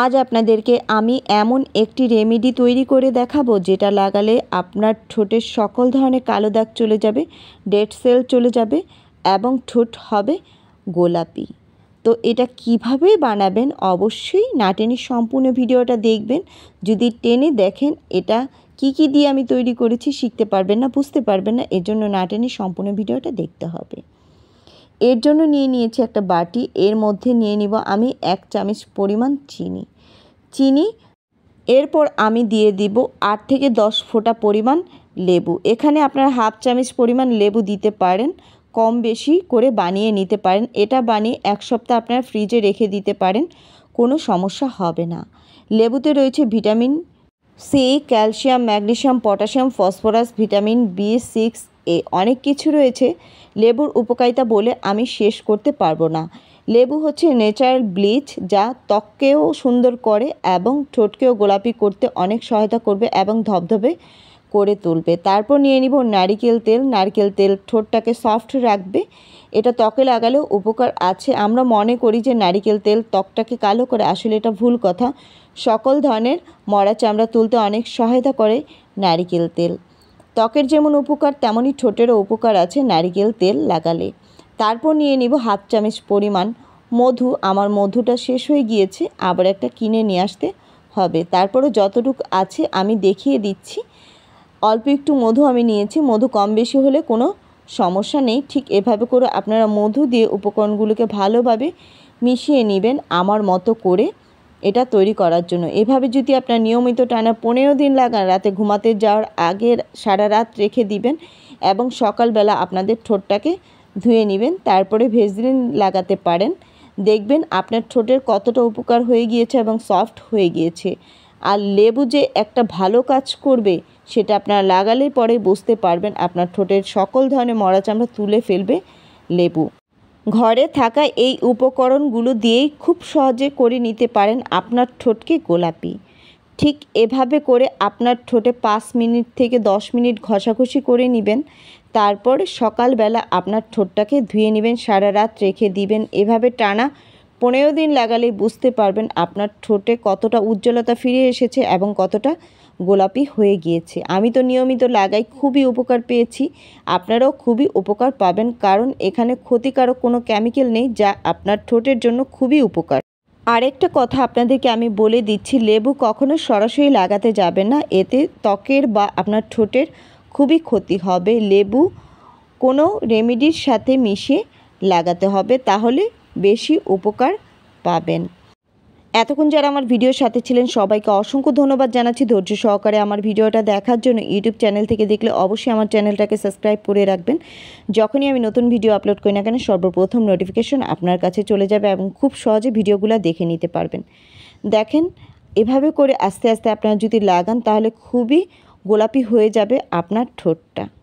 আজ আপনাদেরকে আমি এমন একটি রেমেডি তৈরি করে দেখাবো যেটা লাগালে আপনার ঠোঁটের সকল ধরনের কালো দাগ চলে যাবে ডেড সেল চলে যাবে এবং ঠোঁট হবে গোলাপি তো এটা কিভাবে বানাবেন অবশ্যই নাটেনির সম্পূর্ণ ভিডিওটা দেখবেন যদি টেনে দেখেন এটা কি কি দিয়ে আমি তৈরি করেছি শিখতে পারবেন না বুঝতে পারবেন না এর জন্য নাটেনি সম্পূর্ণ ভিডিওটা দেখতে হবে এর জন্য নিয়ে নিয়েছি একটা বাটি এর মধ্যে নিয়ে নিব আমি এক চামচ পরিমাণ চিনি চিনি এরপর আমি দিয়ে দিব আট থেকে দশ ফোঁটা পরিমাণ লেবু এখানে আপনার হাফ চামচ পরিমাণ লেবু দিতে পারেন কম বেশি করে বানিয়ে নিতে পারেন এটা বানিয়ে এক সপ্তাহ আপনার ফ্রিজে রেখে দিতে পারেন কোনো সমস্যা হবে না লেবুতে রয়েছে vitamin C calcium magnesium potassium phosphorus vitamin B six এ অনেক কিছু রয়েছে লেবুর উপকারিতা বলে আমি শেষ করতে পারবো না লেবু হচ্ছে নেচারাল ব্লিচ যা ত্বককেও সুন্দর করে এবং ঠোঁটকেও গোলাপি করতে অনেক সহায়তা করবে এবং ধবধবে করে তুলবে তারপর নিয়ে নিব নারিকেল তেল নারকেল তেল ঠোঁটটাকে সফট রাখবে এটা ত্বকে লাগালেও উপকার আছে আমরা মনে করি যে নারিকেল তেল ত্বকটাকে কালো করে আসলে এটা ভুল কথা সকল ধরনের মরা চামড়া তুলতে অনেক সহায়তা করে নারিকেল তেল ত্বকের যেমন উপকার তেমনই ঠোঁটেরও উপকার আছে নারিকেল তেল লাগালে তারপর নিয়ে নিব হাফ চামচ পরিমাণ মধু আমার মধুটা শেষ হয়ে গিয়েছে আবার একটা কিনে নিয়ে আসতে হবে তারপরও যতটুকু আছে আমি দেখিয়ে দিচ্ছি অল্প একটু মধু আমি নিয়েছি মধু কম বেশি হলে কোনো সমস্যা নেই ঠিক এভাবে করে আপনারা মধু দিয়ে উপকরণগুলোকে ভালোভাবে মিশিয়ে নেবেন আমার মতো করে এটা তৈরি করার জন্য এভাবে যদি আপনার নিয়মিত টানা পনেরো দিন লাগান রাতে ঘুমাতে যাওয়ার আগের সারা রাত রেখে দিবেন এবং সকালবেলা আপনাদের ঠোঁটটাকে ধুয়ে নেবেন তারপরে ভেজলিন লাগাতে পারেন দেখবেন আপনার ঠোঁটের কতটা উপকার হয়ে গিয়েছে এবং সফট হয়ে গিয়েছে আর লেবু যে একটা ভালো কাজ করবে সেটা আপনারা লাগালে পরে বুঝতে পারবেন আপনার ঠোঁটের সকল ধরনের মরা চামড়া তুলে ফেলবে লেবু ঘরে থাকা এই উপকরণগুলো দিয়েই খুব সহজে করে নিতে পারেন আপনার ঠোঁটকে গোলাপি ঠিক এভাবে করে আপনার ঠোঁটে পাঁচ মিনিট থেকে দশ মিনিট ঘষাঘষি করে নেবেন তারপর সকালবেলা আপনার ঠোঁটটাকে ধুয়ে নেবেন সারা রাত রেখে দিবেন এভাবে টানা পনেরো দিন লাগালেই বুঝতে পারবেন আপনার ঠোঁটে কতটা উজ্জ্বলতা ফিরে এসেছে এবং কতটা গোলাপি হয়ে গিয়েছে আমি তো নিয়মিত লাগাই খুবই উপকার পেয়েছি আপনারাও খুবই উপকার পাবেন কারণ এখানে ক্ষতিকারক কোনো কেমিক্যাল নেই যা আপনার ঠোঁটের জন্য খুবই উপকার আরেকটা কথা আপনাদেরকে আমি বলে দিচ্ছি লেবু কখনো সরাসরি লাগাতে যাবে না এতে ত্বকের বা আপনার ঠোঁটের খুবই ক্ষতি হবে লেবু কোনো রেমেডির সাথে মিশিয়ে লাগাতে হবে তাহলে বেশি উপকার পাবেন এতক্ষণ যারা আমার ভিডিওর সাথে ছিলেন সবাইকে অসংখ্য ধন্যবাদ জানাচ্ছি ধৈর্য সহকারে আমার ভিডিওটা দেখার জন্য ইউটিউব চ্যানেল থেকে দেখলে অবশ্যই আমার চ্যানেলটাকে সাবস্ক্রাইব করে রাখবেন যখনই আমি নতুন ভিডিও আপলোড করি না কেন সর্বপ্রথম নোটিফিকেশন আপনার কাছে চলে যাবে এবং খুব সহজে ভিডিওগুলো দেখে নিতে পারবেন দেখেন এভাবে করে আস্তে আস্তে আপনারা যদি লাগান তাহলে খুবই গোলাপি হয়ে যাবে আপনার ঠোঁটটা